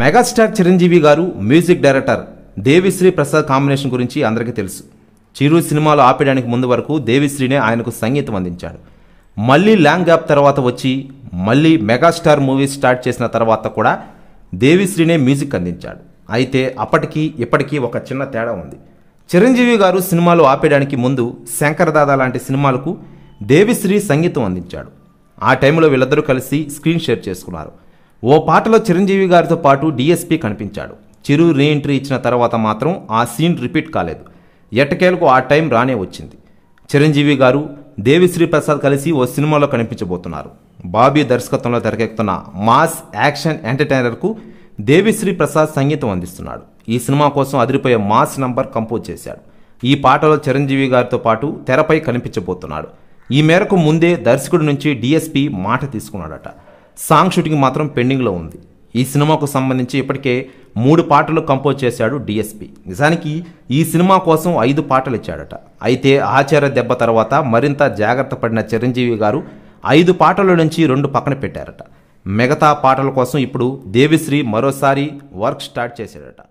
megastar Chiranjeevi గారు music director Devi Sri Prasad combination గురించి అందరికీ తెలుసు చిరు సినిమాలు ఆపేయడానికి ముందు వరకు దేవిశ్రీనే ఆయనకు సంగీతం అందించాడు మళ్ళీ లాంగ్ గ్యాప్ తర్వాత వచ్చి మళ్ళీ మెగాస్టార్ మూవీ స్టార్ట్ చేసిన తర్వాత కూడా దేవిశ్రీనే మ్యూజిక్ అందించాడు అయితే అప్పటికీ ఇప్పటికీ ఒక చిన్న తేడా ఉంది చిరంజీవి గారు సినిమాలు ఆపేయడానికి ముందు శంకర్ దాదా లాంటి సినిమాలకు దేవిశ్రీ సంగీతం అందించాడు ఆ టైంలో వీళ్ళందరూ కలిసి స్క్రీన్ షేర్ చేసుకున్నారు ఓ పాటలో చిరంజీవి గారితో పాటు డిఎస్పీ కనిపించాడు చిరు రీఎంట్రీ ఇచ్చిన తర్వాత మాత్రం ఆ సీన్ రిపీట్ కాలేదు ఎట్టకేలకు ఆ టైం రానే వచ్చింది చిరంజీవి గారు దేవిశ్రీ ప్రసాద్ కలిసి ఓ సినిమాలో కనిపించబోతున్నారు బాబీ దర్శకత్వంలో తెరకెక్కుతున్న మాస్ యాక్షన్ ఎంటర్టైనర్కు దేవిశ్రీ ప్రసాద్ సంగీతం అందిస్తున్నాడు ఈ సినిమా కోసం అదిరిపోయే మాస్ నంబర్ కంపోజ్ చేశాడు ఈ పాటలో చిరంజీవి గారితో పాటు తెరపై కనిపించబోతున్నాడు ఈ మేరకు ముందే దర్శకుడి నుంచి డీఎస్పీ మాట తీసుకున్నాడట సాంగ్ షూటింగ్ మాత్రం పెండింగ్లో ఉంది ఈ సినిమాకు సంబంధించి ఇప్పటికే మూడు పాటలు కంపోజ్ చేశాడు డిఎస్పి నిజానికి ఈ సినిమా కోసం ఐదు పాటలు ఇచ్చాడట అయితే ఆచార్య దెబ్బ తర్వాత మరింత జాగ్రత్త పడిన చిరంజీవి గారు ఐదు పాటల నుంచి రెండు పక్కన పెట్టారట మిగతా పాటల కోసం ఇప్పుడు దేవిశ్రీ మరోసారి వర్క్ స్టార్ట్ చేశాడట